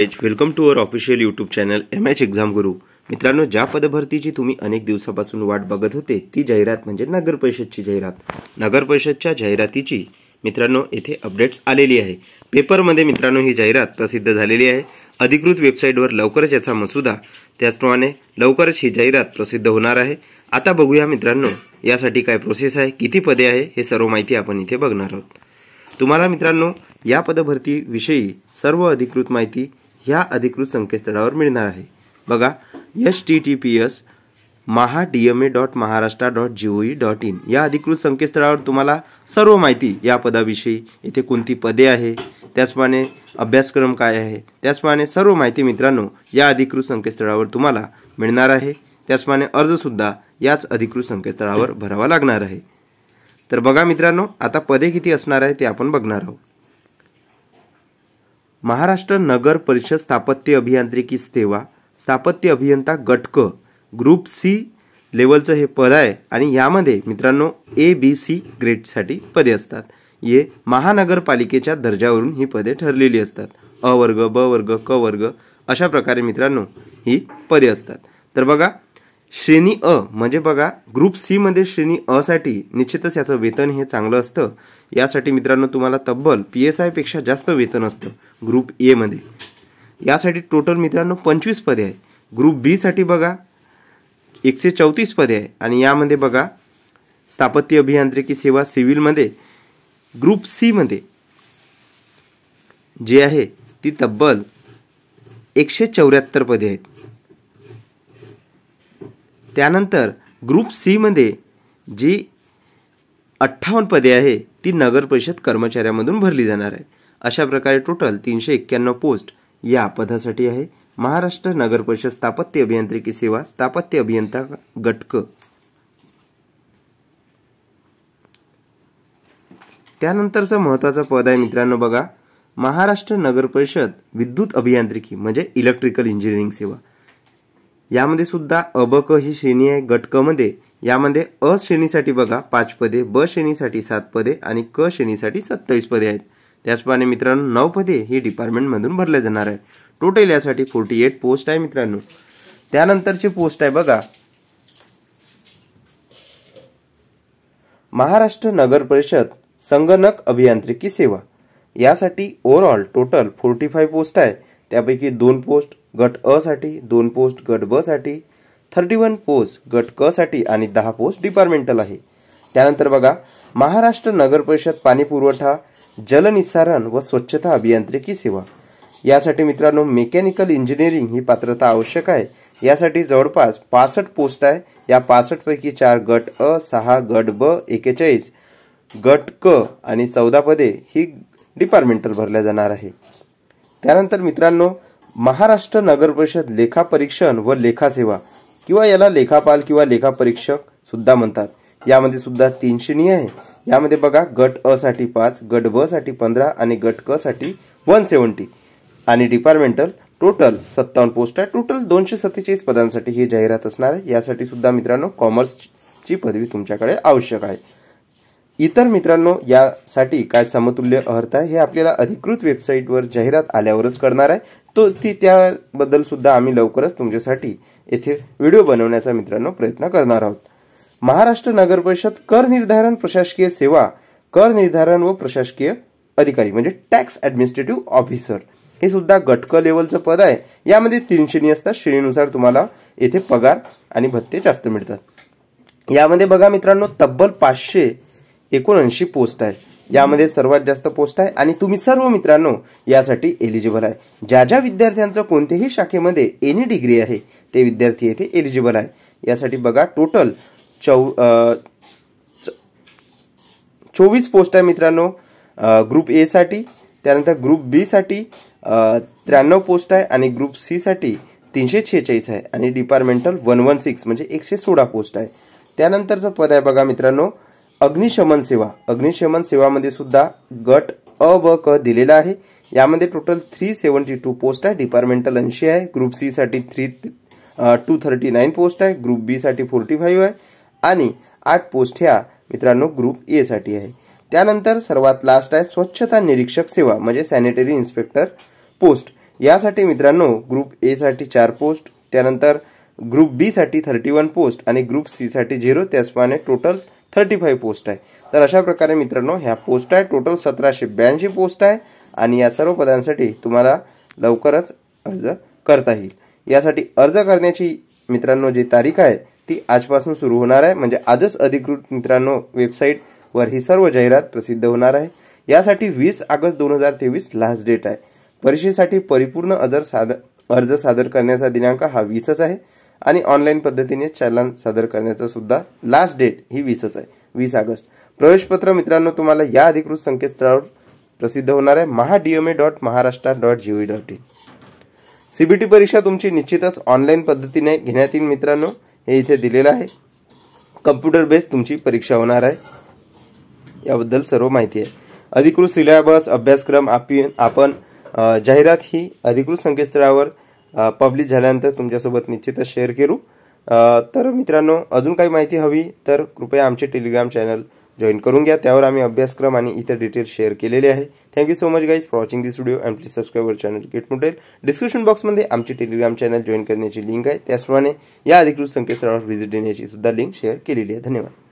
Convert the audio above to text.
H welcome to our official YouTube channel M H exam Guru मित्रांनो ज्या पदभरतीची तुम्ही अनेक दिवसापासून वाट बघत होते ती जाहिरात म्हणजे नगर परिषदची जाहिरात नगर परिषदच्या जाहिरातीची मित्रांनो येथे अपडेट्स आलेली आहे पेपरमध्ये मित्रांनो ही जाहिरात प्रसिद्ध झालेली आहे अधिकृत वेबसाईटवर लवकरच याचा मसुदा त्याचप्रमाणे लवकरच ही जाहिरात प्रसिद्ध होणार आहे आता बघूया मित्रांनो यासाठी काय प्रोसेस आहे किती पदे आहे हे सर्व माहिती आपण इथे बघणार आहोत तुम्हाला मित्रांनो या पदभरतीविषयी सर्व अधिकृत माहिती ह्या अधिकृत संकेतस्थळावर मिळणार आहे बघा H T T P S Maha D M A dot Maharashtra dot G O E dot in या अधिकृत संकेतस्थळावर तुम्हाला सर्व माहिती या पदाविषयी इथे कोणती पदे आहे त्याचप्रमाणे अभ्यासक्रम काय आहे त्याचप्रमाणे सर्व माहिती मित्रांनो या अधिकृत संकेतस्थळावर तुम्हाला मिळणार आहे त्याचप्रमाणे अर्जसुद्धा याच अधिकृत संकेतस्थळावर भरावा लागणार आहे तर बघा मित्रांनो आता पदे किती असणार आहे ते आपण बघणार आहोत महाराष्ट्र नगर परिषद स्थापत्य अभियांत्रिकी सेवा स्थापत्य अभियंता गटक ग्रुप सी लेवलचं हे पद आहे आणि यामध्ये मित्रांनो ए बी सी ग्रेडसाठी पदे असतात ये महानगरपालिकेच्या दर्जावरून ही पदे ठरलेली असतात अ वर्ग ब वर्ग क वर्ग अशा प्रकारे मित्रांनो ही पदे असतात तर बघा श्रेणी अ म्हणजे बघा ग्रुप सीमध्ये श्रेणी अ साठी निश्चितच याचं वेतन हे चांगलं असतं यासाठी मित्रांनो तुम्हाला तब्बल पी एस आयपेक्षा जास्त वेतन असतं ग्रुप एमध्ये यासाठी टोटल मित्रांनो पंचवीस पदे आहे ग्रुप बीसाठी बघा एकशे चौतीस पदे आहे आणि यामध्ये बघा स्थापत्य अभियांत्रिकी सेवा सिव्हिलमध्ये ग्रुप सीमध्ये जे आहे ती तब्बल एकशे चौऱ्याहत्तर पदे आहेत त्यानंतर ग्रुप सीमध्ये जी अठ्ठावन्न पदे आहे ती नगर परिषद कर्मचाऱ्यामधून भरली जाणार आहे अशा प्रकारे टोटल तीनशे एक्क्याण्णव पोस्ट या पदासाठी आहे महाराष्ट्र नगर परिषद स्थापत्य अभियांत्रिकी सेवा स्थापत्य अभियंता गटक त्यानंतरचं महत्त्वाचं पद आहे मित्रांनो बघा महाराष्ट्र नगर परिषद विद्युत अभियांत्रिकी म्हणजे इलेक्ट्रिकल इंजिनिअरिंग सेवा यामध्ये सुद्धा अबक ही श्रेणी आहे गटकमध्ये यामध्ये अ श्रेणीसाठी बघा पाच पदे ब श्रेणीसाठी सात पदे आणि क श्रेणीसाठी सत्तावीस पदे आहेत त्याचप्रमाणे मित्रांनो नऊ पदे ही मधून भरले जाणार आहे टोटल यासाठी फोर्टी एट पोस्ट आहे मित्रांनो त्यानंतरची पोस्ट आहे बघा महाराष्ट्र नगर परिषद संगणक अभियांत्रिकी सेवा यासाठी ओव्हरऑल टोटल फोर्टी पोस्ट आहे त्यापैकी दोन पोस्ट गट अ साठी दोन पोस्ट गट ब साठी थर्टी वन पोस्ट गट क साठी आणि दहा पोस्ट डिपार्टमेंटल आहे त्यानंतर बघा महाराष्ट्र नगर परिषद पाणी पुरवठा जलनिस्सारण व स्वच्छता अभियांत्रिकी सेवा यासाठी मित्रांनो मेकॅनिकल इंजिनिअरिंग ही पात्रता आवश्यक आहे यासाठी जवळपास पासष्ट पोस्ट आहे या पासष्टपैकी चार गट अ सहा गट ब एकेचाळीस गट क आणि चौदा पदे ही डिपार्टमेंटल भरल्या जाणार आहे त्यानंतर मित्रांनो महाराष्ट्र नगर परिषद लेखा परीक्षण व सेवा किंवा याला लेखापाल किंवा लेखापरीक्षक सुद्धा म्हणतात यामध्ये सुद्धा तीन श्रेणी आहे यामध्ये बघा गट अ साठी पाच गट ब साठी पंधरा आणि गट क साठी वन सेवन्टी आणि डिपार्टमेंटल टोटल सत्तावन्न पोस्ट आहे टोटल दोनशे सत्तेचाळीस पदांसाठी ही जाहिरात असणार आहे यासाठी सुद्धा मित्रांनो कॉमर्सची पदवी तुमच्याकडे आवश्यक आहे इतर मित्रांनो यासाठी काय समतुल्य अर्थ आहे हे आपल्याला अधिकृत वेबसाईटवर जाहिरात आल्यावरच करणार आहे तो ती त्याबद्दल सुद्धा आम्ही लवकरच तुमच्यासाठी येथे व्हिडिओ बनवण्याचा मित्रांनो प्रयत्न करणार आहोत महाराष्ट्र नगर परिषद कर निर्धारण प्रशासकीय सेवा कर निर्धारण व प्रशासकीय अधिकारी म्हणजे टॅक्स ॲडमिनिस्ट्रेटिव्ह ऑफिसर हे सुद्धा घटक लेवलचं पद आहे यामध्ये तीन श्रेणी असतात श्रेणीनुसार तुम्हाला येथे पगार आणि भत्ते जास्त मिळतात यामध्ये बघा मित्रांनो तब्बल पाचशे एकोणऐंशी पोस्ट आहेत यामध्ये सर्वात जास्त पोस्ट आहे आणि तुम्ही सर्व मित्रांनो यासाठी एलिजिबल आहे ज्या ज्या विद्यार्थ्यांचं कोणत्याही शाखेमध्ये एनी डिग्री आहे ते विद्यार्थी येथे एलिजिबल आहे यासाठी बघा टोटल चौ चोवीस पोस्ट आहे मित्रांनो ग्रुप एसाठी त्यानंतर ग्रुप बीसाठी त्र्याण्णव पोस्ट आहे आणि ग्रुप सीसाठी तीनशे छेचाळीस आहे आणि डिपार्टमेंटल वन वन सिक्स म्हणजे एकशे सोळा पोस्ट आहे त्यानंतरचं पद आहे बघा मित्रांनो अग्निशमन सेवा अग्निशमन सेवामध्ये सुद्धा गट अ व क दिलेला आहे यामध्ये total three seventy two post आहे डिपार्टमेंटल ऐंशी आहे ग्रुप सीसाठी three two thirty nine post आहे ग्रुप बीसाठी फोर्टी फाईव्ह आहे आणि आठ पोस्ट ह्या मित्रांनो ग्रुप एसाठी आहे त्यानंतर सर्वात लास्ट आहे स्वच्छता निरीक्षक सेवा म्हणजे सॅनिटरी इन्स्पेक्टर पोस्ट यासाठी मित्रांनो ग्रुप एसाठी चार पोस्ट त्यानंतर ग्रुप बीसाठी थर्टी वन पोस्ट आणि ग्रुप सीसाठी झिरो त्याचप्रमाणे टोटल थर्टी फाईव्ह पोस्ट आहे तर अशा प्रकारे मित्रांनो ह्या पोस्ट आहे टोटल सतराशे ब्याऐंशी पोस्ट आहे आणि या सर्व पदांसाठी तुम्हाला लवकरच अर्ज करता येईल यासाठी अर्ज करण्याची मित्रांनो जी तारीख आहे ती आजपासून सुरू होणार आहे म्हणजे आजच अधिकृत मित्रांनो वेबसाईटवर ही सर्व जाहिरात प्रसिद्ध होणार आहे यासाठी वीस ऑगस्ट दोन हजार तेवीस लास्ट डेट आहे परीक्षेसाठी परिपूर्ण अर्ज सादर अर्ज सादर करण्याचा दिनांक हा वीसच आहे आणि ऑनलाईन पद्धतीने चालन सादर करण्याचा सुद्धा लास्ट डेट ही वीसच आहे वीस ऑगस्ट प्रवेशपत्र मित्रांनो तुम्हाला या अधिकृत संकेतस्थळावर प्रसिद्ध होणार आहे Maha dot Maharashtra dot G dot in CBT परीक्षा तुमची निश्चितच ऑनलाईन पद्धतीने घेण्यात येईल मित्रांनो हे इथे दिलेलं आहे कम्प्युटर बेस्ड तुमची परीक्षा होणार आहे याबद्दल सर्व माहिती आहे अधिकृत सिलेबस अभ्यासक्रम आपण जाहिरात ही अधिकृत संकेतस्थळावर पब्लिश झाल्यानंतर तुमच्यासोबत निश्चितच शेअर करू तर मित्रांनो अजून काही माहिती हवी तर कृपया आमचे टेलिग्राम चॅनल जॉईन करून घ्या त्यावर आम्ही अभ्यासक्रम आणि इतर डिटेल्स शेअर केलेले आहे thank you so much guys for watching this video and please subscribe channel गेट मोटेल डिस्क्रिप्शन बॉक्समध्ये आमचे टेलिग्राम चॅनल जॉईन करण्याची लिंक आहे त्याचप्रमाणे या अधिकृत संकेतस्थळावर व्हिजिट देण्याची सुद्धा लिंक शेअर केलेली आहे धन्यवाद